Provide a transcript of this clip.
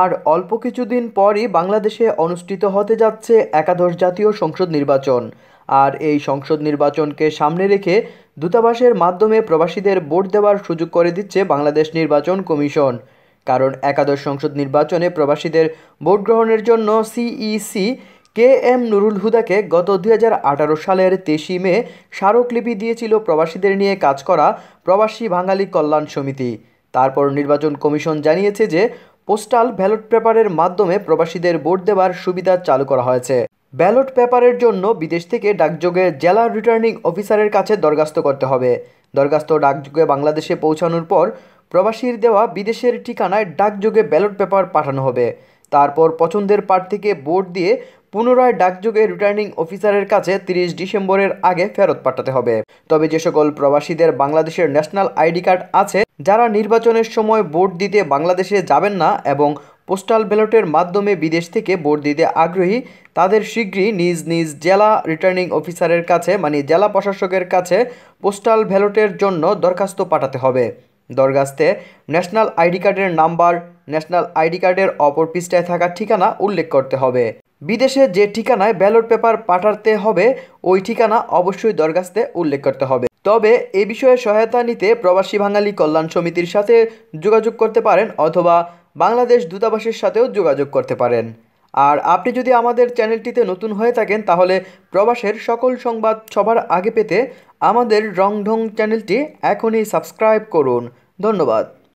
আর অল্প কিছুদিন পরই বাংলাদেশে অনুষ্ঠিত হতে যাচ্ছে একাদশ জাতীয় সংসদ নির্বাচন আর এই সংসদ নির্বাচনকে সামনে রেখে দূতাবাসের মাধ্যমে প্রবাসীদের ভোট দেওয়ার সুযোগ করে দিচ্ছে বাংলাদেশ নির্বাচন কমিশন কারণ একাদশ সংসদ নির্বাচনে প্রবাসীদের ভোট গ্রহণের জন্য CEC e K M Nurul হুদাকে গত দুই সালের তেইশি মে স্মারকলিপি দিয়েছিল প্রবাসীদের নিয়ে কাজ করা প্রবাসী বাঙালি কল্যাণ সমিতি তারপর নির্বাচন কমিশন জানিয়েছে যে পোস্টাল ব্যালট পেপারের মাধ্যমে প্রবাসীদের ভোট দেবার সুবিধা চালু করা হয়েছে ব্যালট পেপারের জন্য বিদেশ থেকে ডাকযোগে জেলা রিটার্নিং অফিসারের কাছে দরখাস্ত করতে হবে দরখাস্ত ডাকযোগে বাংলাদেশে পৌঁছানোর পর প্রবাসীর দেওয়া বিদেশের ঠিকানায় ডাকযোগে ব্যালট পেপার পাঠানো হবে তারপর পছন্দের প্রার্থীকে ভোট দিয়ে পুনরায় ডাকযোগে রিটার্নিং অফিসারের কাছে তিরিশ ডিসেম্বরের আগে ফেরত পাঠাতে হবে তবে যে সকল প্রবাসীদের বাংলাদেশের ন্যাশনাল আইডি কার্ড আছে যারা নির্বাচনের সময় ভোট দিতে বাংলাদেশে যাবেন না এবং পোস্টাল ব্যালটের মাধ্যমে বিদেশ থেকে ভোট দিতে আগ্রহী তাদের শীঘ্রই নিজ নিজ জেলা রিটার্নিং অফিসারের কাছে মানে জেলা প্রশাসকের কাছে পোস্টাল ব্যালটের জন্য দরখাস্ত পাঠাতে হবে দরখাস্তে ন্যাশনাল আইডি কার্ডের নাম্বার ন্যাশনাল আইডি কার্ডের অপর পৃষ্ঠায় থাকা ঠিকানা উল্লেখ করতে হবে বিদেশে যে ঠিকানায় ব্যালট পেপার পাঠাতে হবে ওই ঠিকানা অবশ্যই দরখাস্তে উল্লেখ করতে হবে তবে এ বিষয়ে সহায়তা নিতে প্রবাসী বাঙালি কল্যাণ সমিতির সাথে যোগাযোগ করতে পারেন অথবা বাংলাদেশ দূতাবাসের সাথেও যোগাযোগ করতে পারেন আর আপনি যদি আমাদের চ্যানেলটিতে নতুন হয়ে থাকেন তাহলে প্রবাসের সকল সংবাদ সবার আগে পেতে আমাদের রংঢং চ্যানেলটি এখনই সাবস্ক্রাইব করুন ধন্যবাদ